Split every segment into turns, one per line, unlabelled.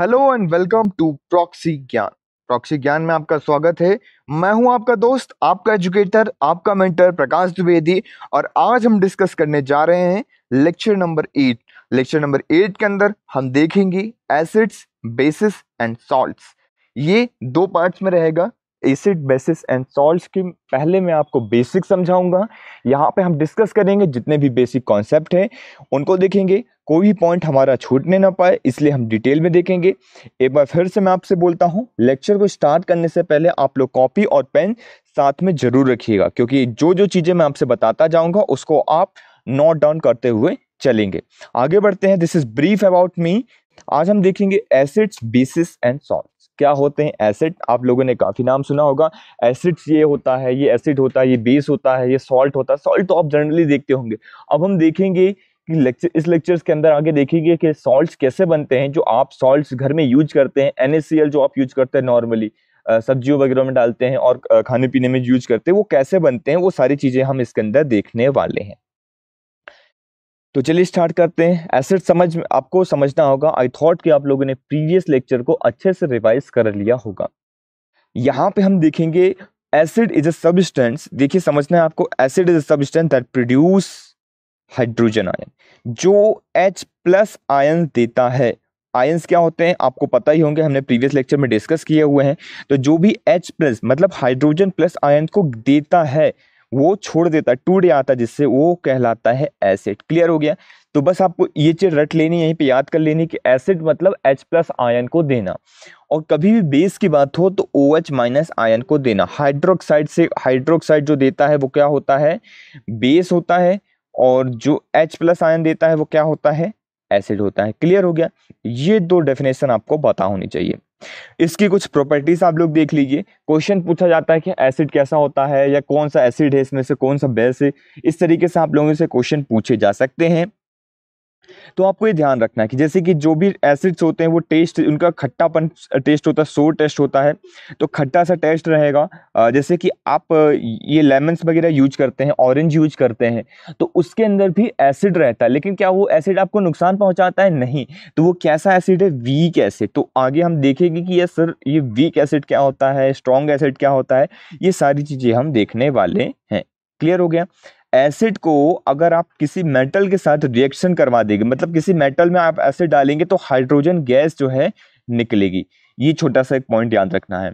Hello and welcome to proxy Gyan proxy Gyan में आपका स्वागत है मैं हूं आपका दोस्त आपका एजुकेटर आपका मेंटर प्रकाश द्विवेदी और आज हम डिस्कस करने जा रहे हैं lecture number eight lecture number eight के अंदर हम देखेंगे एसिड्स बेसिस एंड सॉल्ट्स ये दो पार्ट्स में रहेगा एसिड बेसिस एंड सॉल्ट्स की पहले मैं आपको बेसिक समझाऊंगा यहाँ पे हम डिस्कस करेंगे जितने भी बेसिक कॉन्सेप्ट हैं उनको देखेंगे कोई भी पॉइंट हमारा छूटने ना पाए इसलिए हम डिटेल में देखेंगे एक बार फिर से मैं आपसे बोलता हूँ लेक्चर को स्टार्ट करने से पहले आप लोग कॉपी और पेन साथ में ज़रूर रखिएगा क्योंकि जो जो चीज़ें मैं आपसे बताता जाऊँगा उसको आप नोट डाउन करते हुए चलेंगे आगे बढ़ते हैं this is brief about me आज हम देखेंगे एसिड्स बेसिस एंड सॉल्ट क्या होते हैं एसिड आप लोगों ने काफ़ी नाम सुना होगा एसिड्स ये होता है ये एसिड होता है ये बेस होता है ये सॉल्ट होता है सॉल्ट तो आप जनरली देखते होंगे अब हम देखेंगे कि लेक्चर इस लेक्चर्स के अंदर आगे देखेंगे कि सॉल्ट्स कैसे बनते हैं जो आप सॉल्ट्स घर में यूज करते हैं एन जो आप यूज करते हैं नॉर्मली सब्जियों वगैरह में डालते हैं और खाने पीने में यूज करते हैं वो कैसे बनते हैं वो सारी चीज़ें हम इसके अंदर देखने वाले हैं तो चलिए स्टार्ट करते हैं एसेट समझ आपको समझना होगा आई थॉट कि आप लोगों ने प्रीवियस लेक्चर को अच्छे से रिवाइज कर लिया होगा यहाँ पे हम देखेंगे एसिड इज अ सबस्टेंस देखिए समझना है आपको acid is a substance that produce hydrogen ion जो H प्लस आयन देता है आयंस क्या होते हैं आपको पता ही होंगे हमने प्रीवियस लेक्चर में डिस्कस किए हुए हैं तो जो भी H प्लस मतलब हाइड्रोजन प्लस आयन को देता है वो छोड़ देता टूट जाता है जिससे वो कहलाता है एसिड क्लियर हो गया तो बस आपको ये चीज़ रट लेनी यहीं पे याद कर लेनी कि एसिड मतलब H प्लस आयन को देना और कभी भी बेस की बात हो तो ओ एच माइनस आयन को देना हाइड्रोक्साइड से हाइड्रोक्साइड जो देता है वो क्या होता है बेस होता है और जो H प्लस आयन देता है वो क्या होता है एसिड होता है क्लियर हो गया ये दो डेफिनेशन आपको पता होनी चाहिए इसकी कुछ प्रॉपर्टीज आप लोग देख लीजिए क्वेश्चन पूछा जाता है कि एसिड कैसा होता है या कौन सा एसिड है इसमें से कौन सा बेस है इस तरीके से आप लोगों से क्वेश्चन पूछे जा सकते हैं तो आपको ये ध्यान रखना है कि जैसे कि जो भी एसिड्स होते हैं वो टेस्ट उनका खट्टापन टेस्ट होता है सोर टेस्ट होता है तो खट्टा सा टेस्ट रहेगा जैसे कि आप ये लेमन्स वगैरह यूज करते हैं ऑरेंज यूज करते हैं तो उसके अंदर भी एसिड रहता है लेकिन क्या वो एसिड आपको नुकसान पहुँचाता है नहीं तो वो कैसा एसिड है वीक एसिड तो आगे हम देखेंगे कि यह सर ये वीक एसिड क्या होता है स्ट्रॉन्ग एसिड क्या होता है ये सारी चीज़ें हम देखने वाले हैं क्लियर हो गया एसिड को अगर आप किसी मेटल के साथ रिएक्शन करवा देंगे मतलब किसी मेटल में आप एसिड डालेंगे तो हाइड्रोजन गैस जो है निकलेगी ये छोटा सा एक पॉइंट याद रखना है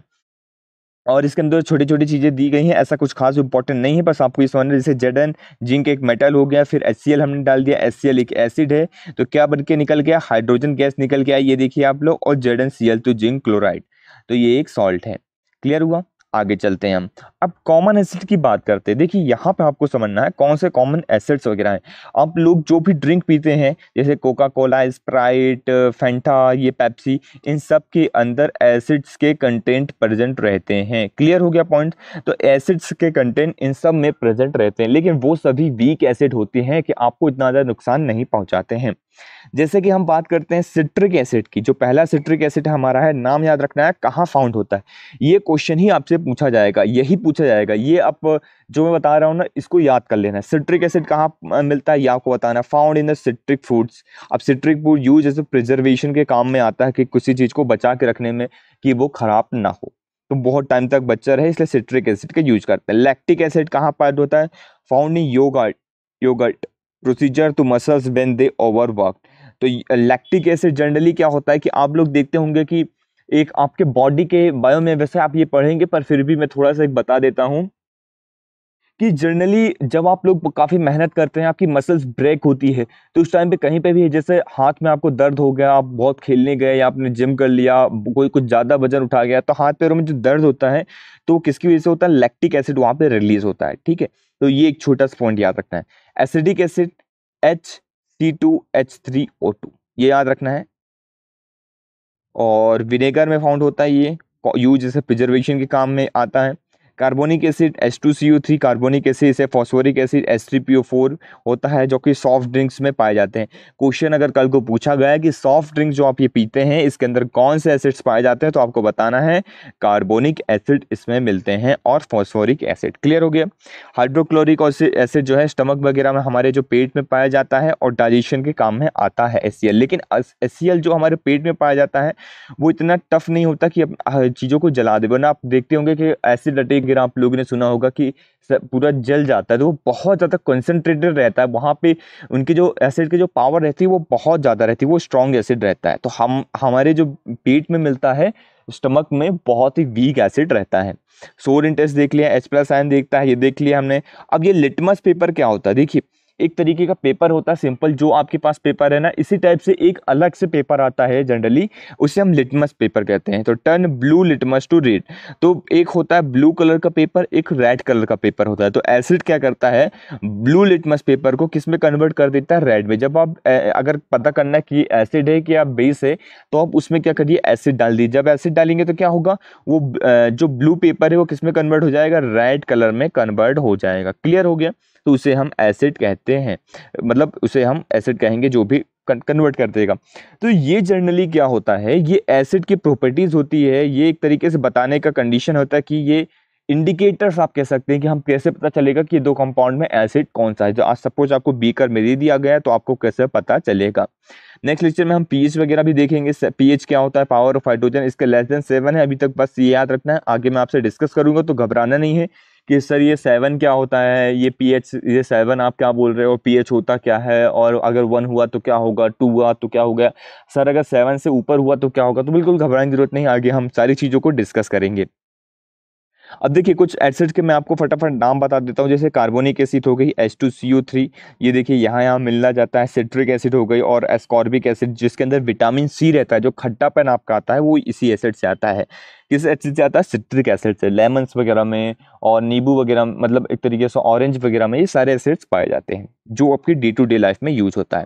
और इसके अंदर छोटी छोटी चीज़ें दी गई हैं ऐसा कुछ खास इंपॉर्टेंट नहीं है बस आपको ये समझना जैसे जेडन जिंक एक मेटल हो गया फिर एच हमने डाल दिया एच एक एसिड है तो क्या बन के निकल गया हाइड्रोजन गैस निकल गया ये देखिए आप लोग और जेडन सी तो जिंक क्लोराइड तो ये एक सॉल्ट है क्लियर हुआ आगे चलते हैं हम अब कॉमन एसिड की बात करते हैं देखिए यहाँ पे आपको समझना है कौन से कॉमन एसिड्स वगैरह हैं आप लोग जो भी ड्रिंक पीते हैं जैसे कोका कोला स्प्राइट फेंटा ये पेप्सी इन सब के अंदर एसिड्स के कंटेंट प्रेजेंट रहते हैं क्लियर हो गया पॉइंट तो एसिड्स के कंटेंट इन सब में प्रेजेंट रहते हैं लेकिन वो सभी वीक एसिड होते हैं कि आपको इतना ज़्यादा नुकसान नहीं पहुँचाते हैं जैसे कि हम बात करते हैं सिट्रिक एसिड की जो पहला सिट्रिक एसिड हमारा है नाम याद रखना है कहाँ फाउंड होता है ये क्वेश्चन ही आपसे पूछा जाएगा यही पूछा जाएगा ये आप जो मैं बता रहा हूँ ना इसको याद कर लेना है सिट्रिक एसिड कहाँ मिलता है ये आपको बताना found in the citric foods अब सिट्रिक फूड यूज जैसे प्रिजर्वेशन के काम में आता है कि किसी चीज़ को बचा के रखने में कि वो ख़राब ना हो तो बहुत टाइम तक बच्चा रहे इसलिए सिट्रिक एसिड का यूज करते हैं लैक्टिक एसिड कहाँ पायद होता है found in yogurt yogurt procedure to muscles when they work तो लैक्टिक एसिड जनरली क्या होता है कि आप लोग देखते होंगे कि एक आपके बॉडी के बायो में वैसे आप ये पढ़ेंगे पर फिर भी मैं थोड़ा सा एक बता देता हूँ कि जनरली जब आप लोग काफ़ी मेहनत करते हैं आपकी मसल्स ब्रेक होती है तो उस टाइम पे कहीं पे भी जैसे हाथ में आपको दर्द हो गया आप बहुत खेलने गए या आपने जिम कर लिया कोई कुछ ज़्यादा वजन उठा गया तो हाथ पैरों में जो दर्द होता है तो किसकी वजह से होता है लैक्टिक एसिड वहाँ पर रिलीज़ होता है ठीक है तो ये एक छोटा सा पॉइंट याद रखना है acidic acid H C two H three O two ये याद रखना है और विनेगर में फाउंड होता है ये यूज जैसे प्रिजर्वेशन के काम में आता है carbonic acid S two C U three carbonic acid इसे phosphoric acid S three P O four होता है जो कि सॉफ्ट ड्रिंक्स में पाए जाते हैं क्वेश्चन अगर कल को पूछा गया कि सॉफ्ट ड्रिंक्स जो आप ये पीते हैं इसके अंदर कौन से एसिड्स पाए जाते हैं तो आपको बताना है कार्बोनिक एसिड इसमें मिलते हैं और फॉस्फोरिक एसिड क्लियर हो गया हाइड्रोक्लोरिक एसिड जो है स्टमक वगैरह में हमारे जो पेट में पाया जाता है और डाइजेशन के काम में आता है एस लेकिन एस जो हमारे पेट में पाया जाता है वो इतना टफ नहीं होता कि चीज़ों को जला दे वरना आप देखते होंगे कि एसिड अटैक अगर आप लोगों ने सुना होगा कि पूरा जल जाता है तो वो बहुत ज़्यादा कंसनट्रेटेड रहता है वहाँ पे उनके जो एसिड की जो पावर रहती है वो बहुत ज़्यादा रहती है वो स्ट्रॉन्ग एसिड रहता है तो हम हमारे जो पेट में मिलता है स्टमक में बहुत ही वीक एसिड रहता है सोर इंटेस्ट देख लिया एच प्लस आयन देखता है ये देख लिया हमने अब ये लिटमस पेपर क्या होता है देखिए एक तरीके का पेपर होता है सिंपल जो आपके पास पेपर है ना इसी टाइप से एक अलग से पेपर आता है जनरली उसे हम लिटमस पेपर कहते हैं तो turn blue litmus to red तो एक होता है ब्लू कलर का पेपर एक रेड कलर का पेपर होता है तो एसिड क्या करता है ब्लू लिटमस पेपर को किस में कन्वर्ट कर देता है रेड में जब आप अगर पता करना है कि एसिड है कि आप बेस है तो आप उसमें क्या करिए एसिड डाल दीजिए जब एसिड डालेंगे तो क्या होगा वो जो ब्लू पेपर है वो किस में कन्वर्ट हो जाएगा रेड कलर में कन्वर्ट हो जाएगा क्लियर हो गया तो उसे हम एसिड कहते हैं मतलब उसे हम एसिड कहेंगे जो भी कन्वर्ट कर देगा तो ये जनरली क्या होता है ये एसिड की प्रॉपर्टीज़ होती है ये एक तरीके से बताने का कंडीशन होता है कि ये इंडिकेटर्स आप कह सकते हैं कि हम कैसे पता चलेगा कि दो कंपाउंड में एसिड कौन सा है जो तो आज सपोज आपको बीकर में दे दिया गया है तो आपको कैसे पता चलेगा नेक्स्ट लेक्चर में हम पीएच वगैरह भी देखेंगे पीएच क्या होता है पावर ऑफ हाइड्रोजन इसका लेस देन सेवन है अभी तक बस ये याद रखना है आगे मैं आपसे डिस्कस करूंगा तो घबराना नहीं है कि सर ये सेवन क्या होता है ये पी एच ये सेवन आप क्या बोल रहे हो पी एच होता क्या है और अगर वन हुआ तो क्या होगा टू हुआ तो क्या होगा सर अगर सेवन से ऊपर हुआ तो क्या होगा तो बिल्कुल घबराने की जरूरत नहीं आगे हम सारी चीज़ों को डिस्कस करेंगे अब देखिए कुछ एसिड के मैं आपको फटाफट नाम बता देता हूँ जैसे कार्बोनिक एसिड हो गई H two C O three ये देखिए यहाँ यहाँ मिलना जाता है सिट्रिक एसिड हो गई और एस्कॉर्बिक एसिड जिसके अंदर विटामिन सी रहता है जो खट्टापन आपका आता है वो इसी एसिड से आता है किस एसिड से आता है सिट्रिक एसिड से लेमन्स वगैरह में और नींबू वगैरह मतलब एक तरीके से ऑरेंज वगैरह में ये सारे एसिड्स पाए जाते हैं जो आपकी डे टू डे लाइफ में यूज होता है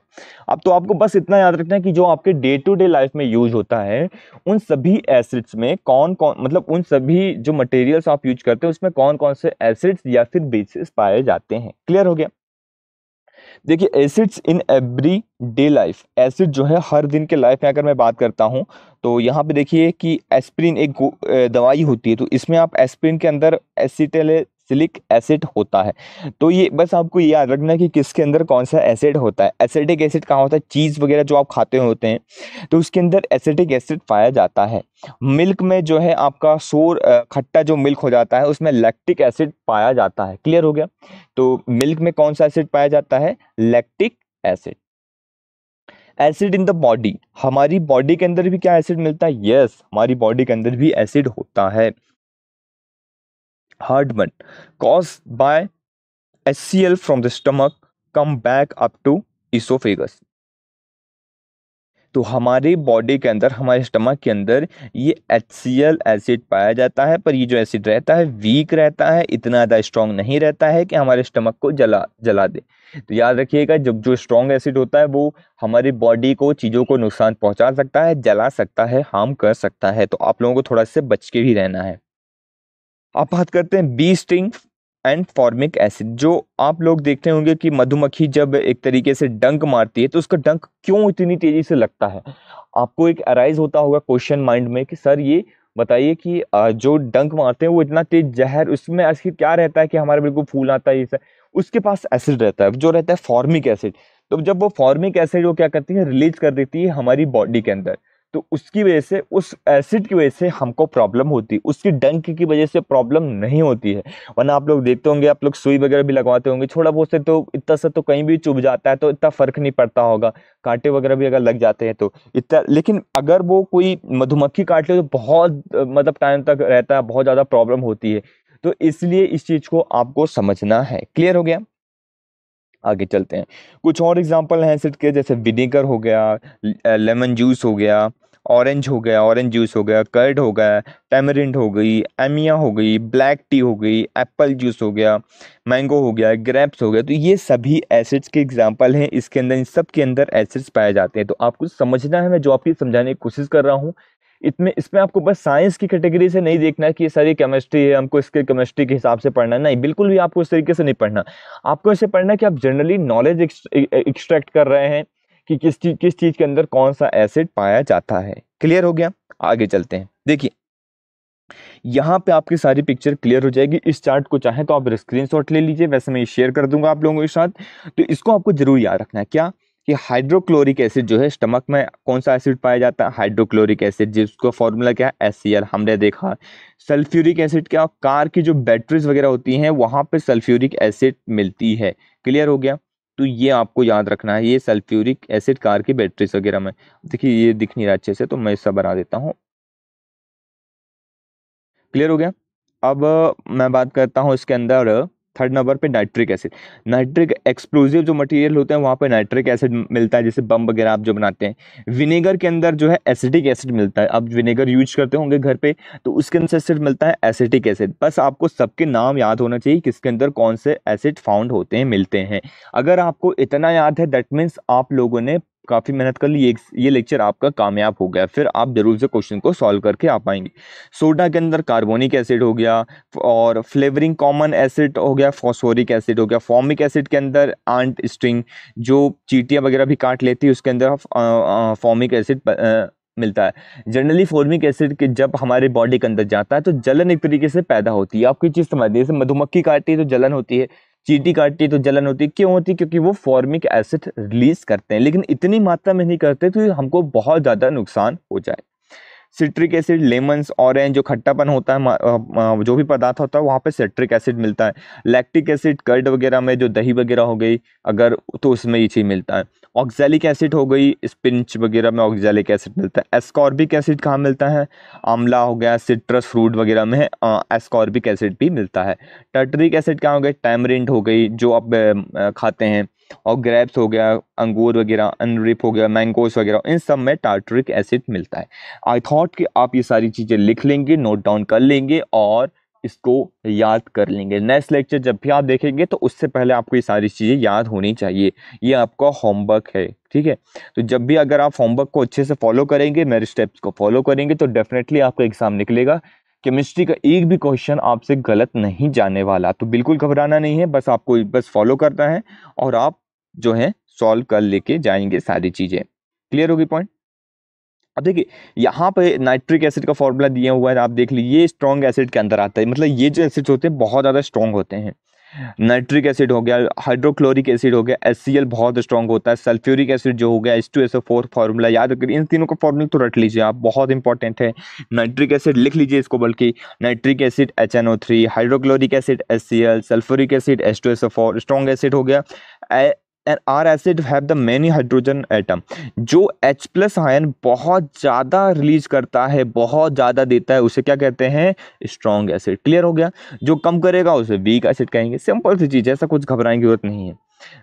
अब तो आपको बस इतना याद रखना है कि जो आपके डे टू डे लाइफ में यूज होता है उन सभी एसिड्स में कौन कौन मतलब उन सभी जो मटेरियल्स आप यूज करते हैं उसमें कौन कौन से एसिड्स या फिर बेसिस पाए जाते हैं क्लियर हो गया देखिए acids in every day life acid जो है हर दिन के लाइफ में अगर मैं बात करता हूँ तो यहाँ पे देखिए कि एस्प्रिन एक दवाई होती है तो इसमें आप एस्प्रिन के अंदर एसिटेले एसिलिक एसिड होता है तो ये बस आपको ये याद रखना कि किसके अंदर कौन सा एसिड होता है एसिडिक एसिड कहाँ होता है चीज़ वगैरह जो आप खाते होते हैं तो उसके अंदर एसिडिक एसिड पाया जाता है मिल्क में जो है आपका शोर खट्टा जो मिल्क हो जाता है उसमें लैक्टिक एसिड पाया जाता है क्लियर हो गया तो मिल्क में कौन सा एसिड पाया जाता है lactic acid acid in the body हमारी बॉडी के अंदर भी क्या एसिड मिलता है यस yes, हमारी बॉडी के अंदर भी एसिड होता है heartburn caused by HCl from the stomach come back up to esophagus. तो हमारे बॉडी के अंदर हमारे स्टमक के अंदर ये एच सी एल एसिड पाया जाता है पर ये जो एसिड रहता है वीक रहता है इतना ज़्यादा स्ट्रॉन्ग नहीं रहता है कि हमारे स्टमक को जला जला दे तो याद रखिएगा जब जो स्ट्रॉन्ग एसिड होता है वो हमारे बॉडी को चीज़ों को नुकसान पहुंचा सकता है जला सकता है हार्म कर सकता है तो आप लोगों को थोड़ा से बच के भी रहना है आप बात करते हैं bee sting and formic acid जो आप लोग देखते होंगे कि मधुमक्खी जब एक तरीके से डंक मारती है तो उसका डंक क्यों इतनी तेज़ी से लगता है आपको एक अराइज होता होगा क्वेश्चन माइंड में कि सर ये बताइए कि जो डंक मारते हैं वो इतना तेज जहर उसमें आखिर क्या रहता है कि हमारे बिल्कुल फूल आता है ये उसके पास एसिड रहता है जो रहता है फॉर्मिक एसिड तो जब वो फॉर्मिक एसिड वो क्या करती है रिलीज कर देती है हमारी बॉडी के अंदर तो उसकी वजह से उस एसिड की वजह से हमको प्रॉब्लम होती है उसकी डंक की वजह से प्रॉब्लम नहीं होती है वरना आप लोग देखते होंगे आप लोग सुई वगैरह भी लगवाते होंगे छोड़ा बहुत से तो इतना सा तो कहीं भी चुभ जाता है तो इतना फ़र्क नहीं पड़ता होगा कांटे वगैरह भी अगर लग जाते हैं तो इतना लेकिन अगर वो कोई मधुमक्खी काट ले तो बहुत मतलब टाइम तक रहता है बहुत ज़्यादा प्रॉब्लम होती है तो इसलिए इस चीज़ को आपको समझना है क्लियर हो गया आगे चलते हैं कुछ और एग्जांपल हैं सिट के जैसे विनेगर हो गया लेमन जूस हो गया ऑरेंज हो गया ऑरेंज जूस हो गया कर्ड हो गया टेमरिंड हो गई एमिया हो गई ब्लैक टी हो गई एप्पल जूस हो गया मैंगो हो गया ग्रेप्स हो गया तो ये सभी एसिड्स के एग्जाम्पल हैं इसके अंदर इन सब के अंदर एसिड्स पाए जाते हैं तो आपको समझना है मैं जो आपकी समझाने की कोशिश कर रहा हूँ इसमें इसमें आपको बस साइंस की कैटेगरी से नहीं देखना कि ये सारी केमिस्ट्री है हमको इसके केमिस्ट्री के हिसाब से पढ़ना नहीं बिल्कुल भी आपको इस तरीके से नहीं पढ़ना आपको ऐसे पढ़ना कि आप जनरली नॉलेज एक्सट्रैक्ट कर रहे हैं कि किस चीज किस चीज़ के अंदर कौन सा एसिड पाया जाता है क्लियर हो गया आगे चलते हैं देखिए यहाँ पे आपकी सारी पिक्चर क्लियर हो जाएगी इस चार्ट को चाहे तो आप स्क्रीनशॉट ले लीजिए वैसे मैं शेयर कर दूंगा आप लोगों के साथ तो इसको आपको जरूर याद रखना है क्या कि हाइड्रोक्लोरिक एसिड जो है स्टमक में कौन सा एसिड पाया जाता है हाइड्रोक्लोरिक एसिड जिसको फॉर्मूला क्या है एस हमने देखा सल्फ्यूरिक एसिड क्या कार की जो बैटरीज वगैरह होती हैं वहाँ पर सल्फ्यूरिक एसिड मिलती है क्लियर हो गया तो ये आपको याद रखना है ये सल्फ्यूरिक एसिड कार की बैटरीज वगैरह में देखिए ये दिख नहीं रहा अच्छे से तो मैं इसका बना देता हूँ क्लियर हो गया अब मैं बात करता हूँ इसके अंदर थर्ड नंबर पे नाइट्रिक एसिड नाइट्रिक एक्सप्लोजिव जो मटेरियल होते हैं वहाँ पे नाइट्रिक एसिड मिलता है जैसे बम वगैरह आप जो बनाते हैं विनेगर के अंदर जो है एसिडिक एसिड मिलता है आप विनेगर यूज करते होंगे घर पे तो उसके अंदर एसिड मिलता है एसिटिक एसिड बस आपको सबके नाम याद होना चाहिए किसके अंदर कौन से एसिड फाउंड होते हैं मिलते हैं अगर आपको इतना याद है दैट मीन्स आप लोगों ने काफ़ी मेहनत कर ली ये ये लेक्चर आपका कामयाब हो गया फिर आप जरूर से क्वेश्चन को सॉल्व करके आ पाएंगे सोडा के अंदर कार्बोनिक एसिड हो गया और फ्लेवरिंग कॉमन एसिड हो गया फॉस्फोरिक एसिड हो गया फॉर्मिक एसिड के अंदर आंट स्ट्रिंग जो चीटियाँ वगैरह भी काट लेती है उसके अंदर फॉर्मिक एसिड मिलता है जनरली फॉर्मिक एसिड के जब हमारे बॉडी के अंदर जाता है तो जलन एक तरीके से पैदा होती है आपकी चीज़ समझ दी जैसे मधुमक्खी काटती है तो जलन होती है चीटी काटती तो जलन होती क्यों होती क्योंकि वो फॉर्मिक एसिड रिलीज करते हैं लेकिन इतनी मात्रा में नहीं करते तो हमको बहुत ज़्यादा नुकसान हो जाए सिट्रिक एसिड लेमन्स ऑरेंज जो खट्टापन होता है जो भी पदार्थ होता है वहाँ पे सिट्रिक एसिड मिलता है लैक्टिक एसिड कर्ड वगैरह में जो दही वगैरह हो गई अगर तो उसमें ये चीज़ मिलता है ऑक्जैलिक एसिड हो गई स्पिंच वगैरह में ऑक्जैलिक एसिड मिलता है एस्कॉर्बिक एसिड कहाँ मिलता है आंवला हो गया सिट्रस फ्रूट वगैरह में एस्कॉर्बिक एसिड भी मिलता है टर्टरिक एसिड क्या हो गया टैमरिंट हो गई जो आप खाते हैं और ग्रेप्स हो गया अंगूर वगैरह अनरिप हो गया मैंगोस वगैरह इन सब में टार्टरिक एसिड मिलता है आई थॉट कि आप ये सारी चीज़ें लिख लेंगे नोट डाउन कर लेंगे और इसको याद कर लेंगे नेक्स्ट लेक्चर जब भी आप देखेंगे तो उससे पहले आपको ये सारी चीज़ें याद होनी चाहिए ये आपका होमवर्क है ठीक है तो जब भी अगर आप होमवर्क को अच्छे से फॉलो करेंगे मेरे स्टेप्स को फॉलो करेंगे तो डेफिनेटली आपका एग्ज़ाम निकलेगा केमिस्ट्री का एक भी क्वेश्चन आपसे गलत नहीं जाने वाला तो बिल्कुल घबराना नहीं है बस आपको बस फॉलो करना है और आप जो है सॉल्व कर लेके जाएंगे सारी चीज़ें क्लियर होगी पॉइंट अब देखिए यहाँ पे नाइट्रिक एसिड का फॉर्मूला दिया हुआ है आप देख लीजिए ये स्ट्रॉन्ग एसिड के अंदर आता है मतलब ये जो एसिड्स होते हैं बहुत ज़्यादा स्ट्रॉन्ग होते हैं नाइट्रिक एसिड हो गया हाइड्रोक्लोरिक एसिड हो गया एस बहुत स्ट्रॉन्ग होता है सल्फ्यूरिक एसिड जो हो गया S two S four formula याद रखिए इन तीनों का फॉर्मूला तो रट लीजिए आप बहुत इंपॉर्टेंट है नाइट्रिक एसिड लिख लीजिए इसको बल्कि nitric acid H N O three hydrochloric acid S C L sulphuric acid S two S four strong acid हो गया and are acid have the many hydrogen atom जो एच प्लस आयन बहुत ज़्यादा release करता है बहुत ज़्यादा देता है उसे क्या कहते हैं स्ट्रॉन्ग एसिड क्लियर हो गया जो कम करेगा उसे वीक एसिड कहेंगे सिंपल सी चीज़ ऐसा कुछ घबराने की जरूरत नहीं है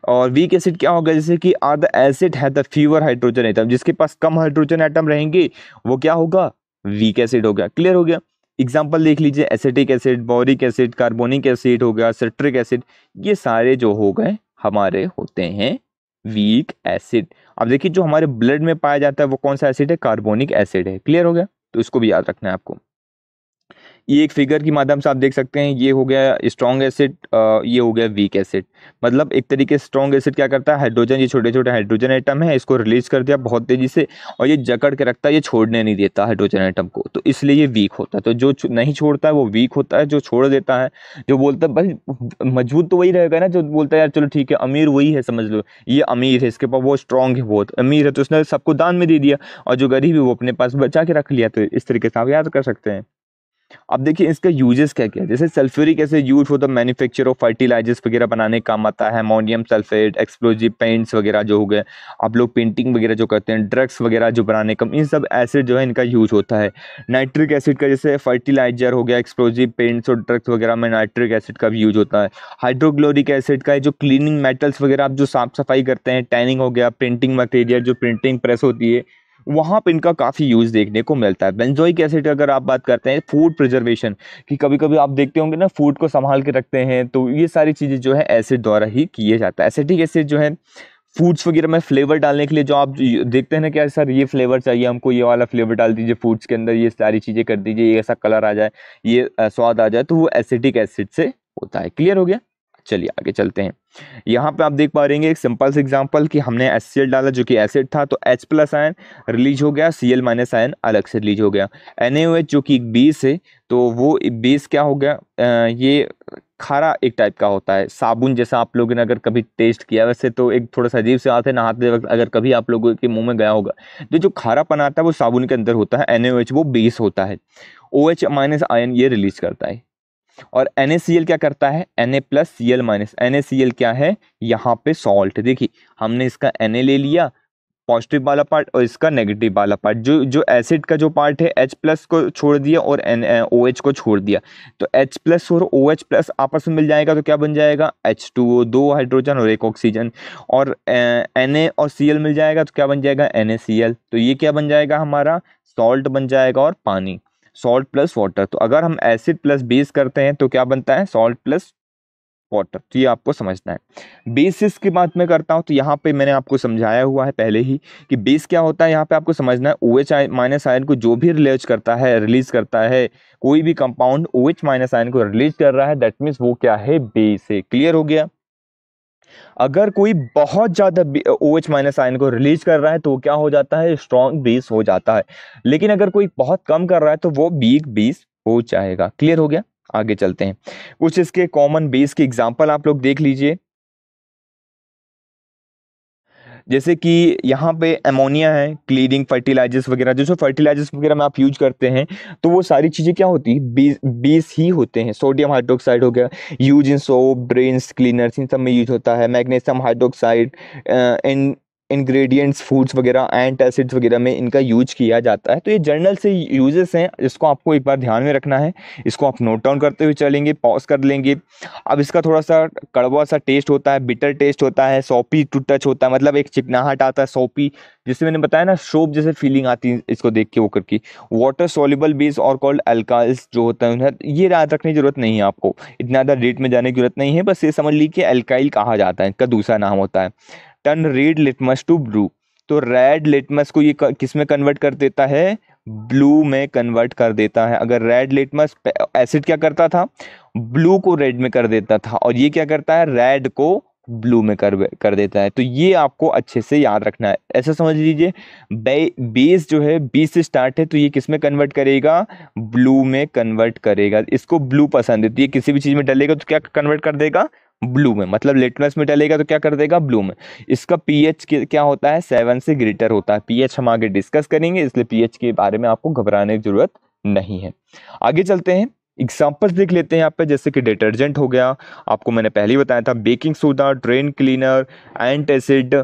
और वीक एसिड क्या होगा जैसे कि आर द एसिड है द फ्यूअर हाइड्रोजन एटम जिसके पास कम हाइड्रोजन एटम रहेंगे वो क्या होगा वीक एसिड हो गया क्लियर हो गया एग्जाम्पल देख लीजिए acetic acid boric acid carbonic acid हो गया सिट्रिक एसिड ये सारे जो हो गए हमारे होते हैं वीक एसिड अब देखिए जो हमारे ब्लड में पाया जाता है वो कौन सा एसिड है कार्बोनिक एसिड है क्लियर हो गया तो इसको भी याद रखना है आपको ये एक फिगर के माध्यम से आप देख सकते हैं ये हो गया स्ट्रॉन्ग एसिड ये हो गया वीक एसिड मतलब एक तरीके से स्ट्रॉन्ग एसिड क्या करता है हाइड्रोजन ये छोटे छोटे हाइड्रोजन आइटम है इसको रिलीज कर दिया बहुत तेज़ी से और ये जकड़ के रखता है ये छोड़ने नहीं देता हाइड्रोजन आइटम को तो इसलिए ये वीक होता है तो जो नहीं छोड़ता है वो वीक होता है जो छोड़ देता है जो बोलता है भाई मजबूत तो वही रहेगा ना जो बोलता है यार चलो ठीक है अमीर वही है समझ लो ये अमीर है इसके पास वो स्ट्रॉन्ग है बहुत अमीर है तो उसने सबको दान में दे दिया और जो गरीब है वो अपने पास बचा के रख लिया तो इस तरीके से आप याद कर सकते हैं अब देखिए इसका यूजेस क्या क्या है जैसे सल्फ्यूरिक ऐसे यूज होता है मैन्युफैक्चर ऑफ फर्टिलाइजर्स वगैरह बनाने काम आता है अमोनियम सल्फेट एक्सप्लोजिव पेंट्स वगैरह जो हो गए आप लोग पेंटिंग वगैरह जो करते हैं ड्रग्स वगैरह जो बनाने का इन सब एसिड जो है इनका यूज होता है नाइट्रिक एसिड का जैसे फर्टिलाइजर हो गया एक्सप्लोजिव पेंट्स और ड्रग्स वगैरह में नाइट्रिक एसिड का भी यूज होता है हाइड्रोक्लोरिक एसिड का जो क्लीनिंग मेटल्स वगैरह आप जो साफ सफाई करते हैं टैनिंग हो गया प्रिंटिंग मटेरियल जो प्रिंटिंग प्रेस होती है वहाँ पर इनका काफ़ी यूज़ देखने को मिलता है बेंजोइक एसिड अगर आप बात करते हैं फूड प्रिजर्वेशन कि कभी कभी आप देखते होंगे ना फूड को संभाल के रखते हैं तो ये सारी चीज़ें जो है एसिड द्वारा ही किए जाता है एसिटिक एसिड जो है फूड्स वगैरह में फ्लेवर डालने के लिए जो आप देखते हैं ना कि सर ये फ्लेवर चाहिए हमको ये वाला फ्लेवर डाल दीजिए फूड्स के अंदर ये सारी चीज़ें कर दीजिए ये ऐसा कलर आ जाए ये स्वाद आ जाए तो वो एसिटिक एसिड से होता है क्लियर हो गया चलिए आगे चलते हैं यहाँ पे आप देख पा रहेंगे एक सिंपल से एग्जांपल कि हमने एस डाला जो कि एसिड था तो H प्लस आयन रिलीज हो गया सी एल माइनस आयन अलग से रिलीज हो गया एन जो कि एक बेस है तो वो बेस क्या हो गया आ, ये खारा एक टाइप का होता है साबुन जैसा आप लोगों ने अगर कभी टेस्ट किया वैसे तो एक थोड़ा सा अजीब से आते है नहाते वक्त अगर कभी आप लोगों के मुंह में गया होगा तो जो खारापन आता है वो साबुन के अंदर होता है एन वो बेस होता है ओ एच माइनस आयन ये रिलीज करता है और एन क्या करता है N A plus C L minus N क्या है यहाँ पे सॉल्ट देखिए हमने इसका एन ले लिया पॉजिटिव वाला पार्ट और इसका नेगेटिव वाला पार्ट जो जो एसिड का जो पार्ट है एच प्लस को छोड़ दिया और एन ओ एच को छोड़ दिया तो एच प्लस और ओ एच प्लस आपस में मिल जाएगा तो क्या बन जाएगा एच टू ओ दो हाइड्रोजन और एक ऑक्सीजन और एन ए और सी एल मिल जाएगा तो क्या बन जाएगा एन ए सी एल तो ये क्या बन जाएगा हमारा सॉल्ट बन जाएगा और पानी सॉल्ट प्लस वाटर तो अगर हम एसिड प्लस बेस करते हैं तो क्या बनता है सॉल्ट प्लस वाटर तो ये आपको समझना है बेसिस की बात मैं करता हूँ तो यहाँ पे मैंने आपको समझाया हुआ है पहले ही कि बेस क्या होता है यहाँ पे आपको समझना है ओ एच माइनस आयन को जो भी रिलीज करता है रिलीज करता है कोई भी compound O H minus ion को रिलीज कर रहा है दैट मीन्स वो क्या है बेस है क्लियर हो गया अगर कोई बहुत ज़्यादा ओ एच माइनस आयन को रिलीज कर रहा है तो क्या हो जाता है स्ट्रॉन्ग बेस हो जाता है लेकिन अगर कोई बहुत कम कर रहा है तो वो बीक बेस हो जाएगा क्लियर हो गया आगे चलते हैं कुछ इसके कॉमन बेस के एग्जाम्पल आप लोग देख लीजिए जैसे कि यहाँ पे अमोनिया है क्लीनिंग फर्टिलाइजर्स वगैरह जैसे फर्टिलाइजर्स वगैरह में आप यूज करते हैं तो वो सारी चीज़ें क्या होती बेस बेस ही होते हैं सोडियम हाइड्रोक्साइड हो गया use in soap drains cleaners इन सब में यूज होता है magnesium hydroxide in ingredients foods वगैरह एंट एसिड्स वगैरह में इनका यूज किया जाता है तो ये जर्नल से यूजेस हैं जिसको आपको एक बार ध्यान में रखना है इसको आप नोट डाउन करते हुए चलेंगे पॉज कर लेंगे अब इसका थोड़ा सा कड़वा सा टेस्ट होता है बिटर टेस्ट होता है सॉपी टू टच होता है मतलब एक चिकनाहट आता है सोपी जिससे मैंने बताया ना शोप जैसे फीलिंग आती है इसको देख के वो करके वाटर सोलिबल बेस और कॉल्ड अल्काइल्स जो होता है उन्हें ये याद रखने की जरूरत नहीं है आपको इतना ज़्यादा रेट में जाने की जरूरत नहीं है बस ये समझ लीजिए कि अल्काइल कहा जाता है इनका दूसरा नाम होता है turn red litmus to blue तो रेड लिटमस को ये किस में कन्वर्ट कर देता है ब्लू में कन्वर्ट कर देता है अगर रेड लिटमस एसिड क्या करता था ब्लू को रेड में कर देता था और ये क्या करता है रेड को ब्लू में कर कर देता है तो ये आपको अच्छे से याद रखना है ऐसा समझ लीजिए बे, बेस जो है बी से स्टार्ट है तो ये किस में कन्वर्ट करेगा ब्लू में कन्वर्ट करेगा इसको ब्लू पसंद है तो ये किसी भी चीज़ में डलेगा तो क्या कन्वर्ट कर देगा ब्लू में मतलब लिटमस में डलेगा तो क्या कर देगा ब्लू में इसका पीएच क्या होता है सेवन से ग्रेटर होता है पीएच हम आगे डिस्कस करेंगे इसलिए पीएच के बारे में आपको घबराने की जरूरत नहीं है आगे चलते हैं एग्जाम्पल्स देख लेते हैं यहाँ पे जैसे कि डिटर्जेंट हो गया आपको मैंने पहले ही बताया था baking soda drain cleaner antacid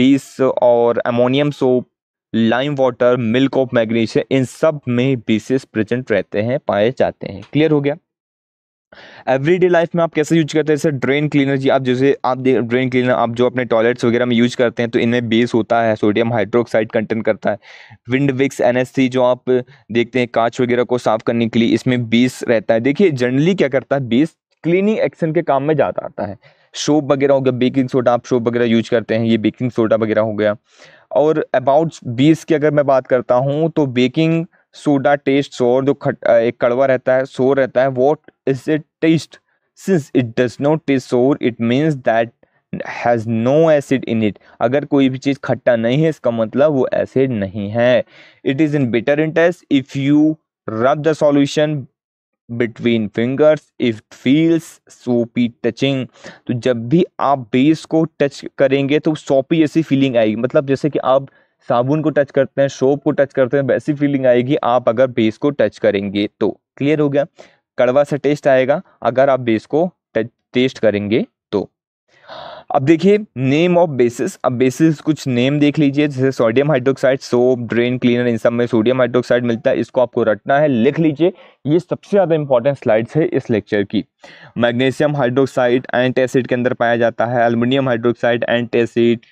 base और ammonium soap lime water milk of magnesium इन सब में बीसेस प्रेजेंट रहते हैं पाए जाते हैं क्लियर हो गया एवरीडे लाइफ में आप कैसे यूज करते हैं जैसे ड्रेन क्लीनर जी आप जैसे आप ड्रेन क्लीनर आप जो अपने टॉयलेट्स वगैरह में यूज करते हैं तो इनमें बेस होता है सोडियम हाइड्रोक्साइड कंटेंट करता है विंड विक्स एन जो आप देखते हैं कांच वगैरह को साफ करने के लिए इसमें बेस रहता है देखिए जनरली क्या करता है बेस क्लीनिंग एक्शन के काम में ज़्यादा आता है शोप वगैरह हो गया बेकिंग सोडा आप शोप वगैरह यूज करते हैं ये बेकिंग सोडा वगैरह हो गया और अबाउट बेस की अगर मैं बात करता हूँ तो बेकिंग सोडा टेस्ट सोर जो खट एक कड़वा रहता है सोर रहता है what is it taste since it does not taste sour it means that has no acid in it अगर कोई भी चीज़ खट्टा नहीं है इसका मतलब वो एसिड नहीं है it is in bitter in if you rub the solution between fingers if feels soapy touching तो जब भी आप बेस को टच करेंगे तो सोपी ऐसी फीलिंग आएगी मतलब जैसे कि आप साबुन को टच करते हैं सोप को टच करते हैं वैसी फीलिंग आएगी आप अगर बेस को टच करेंगे तो क्लियर हो गया कड़वा सा टेस्ट आएगा अगर आप बेस को टेस्ट करेंगे तो अब देखिए नेम ऑफ बेसिस अब बेसिस कुछ नेम देख लीजिए जैसे sodium hydroxide soap drain cleaner इन सब में सोडियम हाइड्रोक्साइड मिलता है इसको आपको रटना है लिख लीजिए ये सबसे ज़्यादा इंपॉर्टेंट स्लाइड्स है इस लेक्चर की मैग्नीशियम हाइड्रोक्साइड एंट एसिड के अंदर पाया जाता है aluminium hydroxide antacid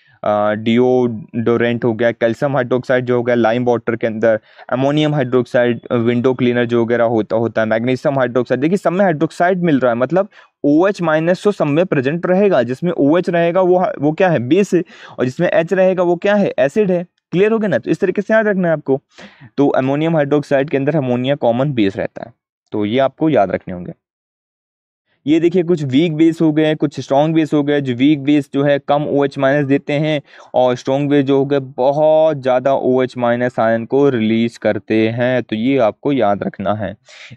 deodorant हो गया कैल्शियम हाइड्रोक्साइड जो हो गया लाइम वाटर के अंदर अमोनियम हाइड्रोक्साइड विंडो क्लीनर जो वगैरह होता होता है मैग्नीशियम हाइड्रोक्साइड देखिए सब में हाइड्रोक्साइड मिल रहा है मतलब ओ एच माइनस तो सब में प्रेजेंट रहेगा जिसमें ओ एच रहेगा वो वो क्या है बेस है और जिसमें एच रहेगा वो क्या है एसिड है क्लियर हो गया ना तो इस तरीके से याद रखना है आपको तो अमोनियम हाइड्रोक्साइड के अंदर अमोनिया कॉमन बेस रहता है तो ये आपको याद रखने होंगे ये देखिए कुछ वीक बेस हो गए कुछ स्ट्रॉन्ग बेस हो गए जो वीक बेस जो है कम ओ OH माइनस देते हैं और स्ट्रॉन्ग बेस जो हो गए बहुत ज़्यादा ओ माइनस आयन को रिलीज करते हैं तो ये आपको याद रखना है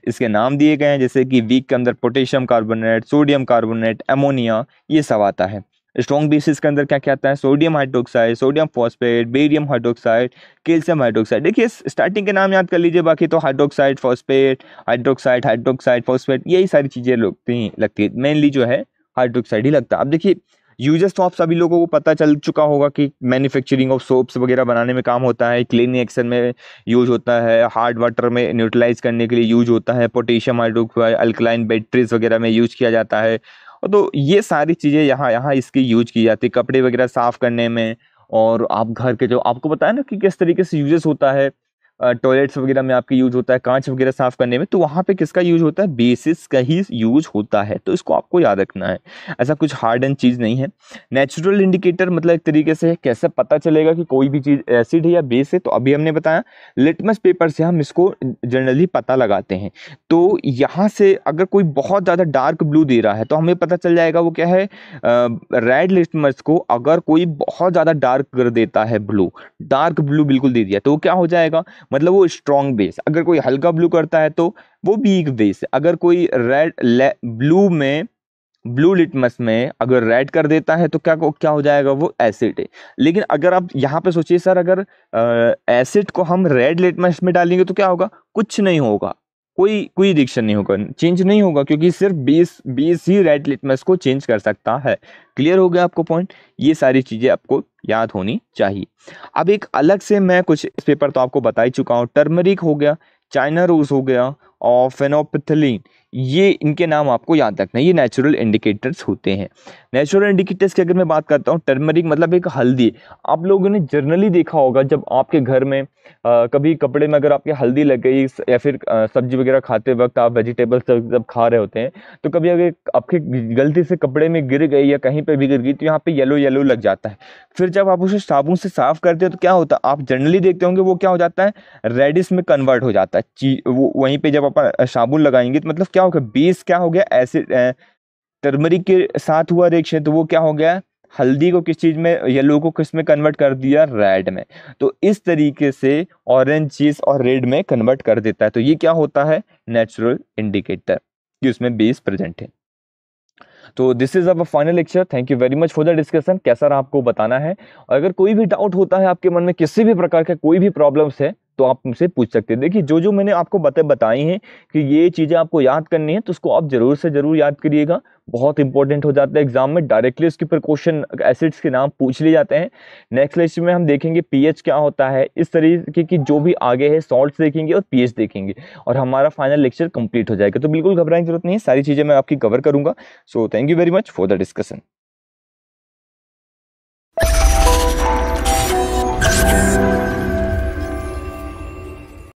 इसके नाम दिए गए हैं जैसे कि वीक के अंदर potassium carbonate sodium carbonate ammonia ये सब आता है स्ट्रॉन्ग बेसिस के अंदर क्या क्या आता है sodium hydroxide sodium phosphate barium hydroxide calcium hydroxide देखिए स्टार्टिंग के नाम याद कर लीजिए बाकी तो hydroxide phosphate hydroxide hydroxide phosphate यही सारी चीज़ें लगती हैं लगती है मेनली जो है हाइड्रोक्साइड ही लगता है अब देखिए यूजेस तो आप सभी लोगों को पता चल चुका होगा कि मैन्युफैक्चरिंग ऑफ सोप्स वगैरह बनाने में काम होता है क्लीनिंग एक्शन में यूज होता है हार्ड वाटर में न्यूट्रलाइज करने के लिए यूज होता है पोटेशियम हाइड्रोक्साइड अल्कलाइन बैटरीज वगैरह में यूज किया जाता है तो ये सारी चीज़ें यहाँ यहाँ इसकी यूज की जाती है कपड़े वगैरह साफ़ करने में और आप घर के जो आपको बताया ना कि किस तरीके से यूजेस होता है टॉयलेट्स वगैरह में आपके यूज होता है कांच वगैरह साफ करने में तो वहाँ पे किसका यूज होता है बेसिस का ही यूज होता है तो इसको आपको याद रखना है ऐसा कुछ हार्ड एंड चीज़ नहीं है नेचुरल इंडिकेटर मतलब एक तरीके से कैसे पता चलेगा कि कोई भी चीज़ एसिड है या बेस है तो अभी हमने बताया लिटमस पेपर से हम इसको जनरली पता लगाते हैं तो यहाँ से अगर कोई बहुत ज़्यादा डार्क ब्लू दे रहा है तो हमें पता चल जाएगा वो क्या है रेड लिटमस को अगर कोई बहुत ज़्यादा डार्क कर देता है ब्लू डार्क ब्लू बिल्कुल दे दिया तो क्या हो जाएगा मतलब वो स्ट्रॉन्ग बेस अगर कोई हल्का ब्लू करता है तो वो वीक बेस अगर कोई रेड ब्लू में ब्लू लिटमस में अगर रेड कर देता है तो क्या क्या हो जाएगा वो एसिड है लेकिन अगर आप यहाँ पे सोचिए सर अगर एसिड को हम रेड लिटमस में डालेंगे तो क्या होगा कुछ नहीं होगा कोई कोई रिएक्शन नहीं होगा चेंज नहीं होगा क्योंकि सिर्फ बीस बीस ही रेड लिटमस को चेंज कर सकता है क्लियर हो गया आपको पॉइंट ये सारी चीज़ें आपको याद होनी चाहिए अब एक अलग से मैं कुछ इस पेपर तो आपको बता ही चुका हूँ टर्मरिक हो गया चाइना रोज हो गया और फेनोपिथलिन ये इनके नाम आपको याद रखना ये नेचुरल इंडिकेटर्स होते हैं नेचुरल इंडिकेटर्स की अगर मैं बात करता हूँ टर्मरिक मतलब एक हल्दी आप लोगों ने जर्नली देखा होगा जब आपके घर में आ, कभी कपड़े में अगर आपके हल्दी लग गई या फिर सब्जी वगैरह खाते वक्त आप वेजिटेबल्स जब खा रहे होते हैं तो कभी अगर आपके गलती से कपड़े में गिर गई या कहीं पर भी गिर गई तो यहाँ पर येलो येलो लग जाता है फिर जब आप उसे साबुन से साफ़ करते हो तो क्या होता है आप जर्नली देखते होंगे वो क्या हो जाता है रेडिस में कन्वर्ट हो जाता है वो वहीं पर जब आप साबुन लगाएंगे तो मतलब क्या क्या हो गया बेस क्या हो गया एसिड टर्मरिक के साथ हुआ रिएक्शन तो वो क्या हो गया हल्दी को किस चीज़ में येलो को किस में कन्वर्ट कर दिया रेड में तो इस तरीके से ऑरेंज चीज़ और रेड में कन्वर्ट कर देता है तो ये क्या होता है नेचुरल इंडिकेटर कि उसमें बेस प्रेजेंट है तो this is our final lecture thank you very much for the discussion कैसा रहा आपको बताना है और अगर कोई भी डाउट होता है आपके मन में किसी भी प्रकार का कोई भी प्रॉब्लम्स है तो आप मुझसे पूछ सकते हैं देखिए जो जो मैंने आपको बता बताई हैं कि ये चीज़ें आपको याद करनी है तो उसको आप ज़रूर से ज़रूर याद करिएगा बहुत इंपॉर्टेंट हो जाता है एग्जाम में डायरेक्टली उसके ऊपर क्वेश्चन एसिड्स के नाम पूछ लिए जाते हैं नेक्स्ट लेक्चर में हम देखेंगे पीएच क्या होता है इस तरीके की जो भी आगे है सॉल्ट देखेंगे और पीएच देखेंगे और हमारा फाइनल लेक्चर कंप्लीट हो जाएगा तो बिल्कुल घबराने की जरूरत नहीं है सारी चीज़ें मैं आपकी कवर करूँगा so thank you very much for the discussion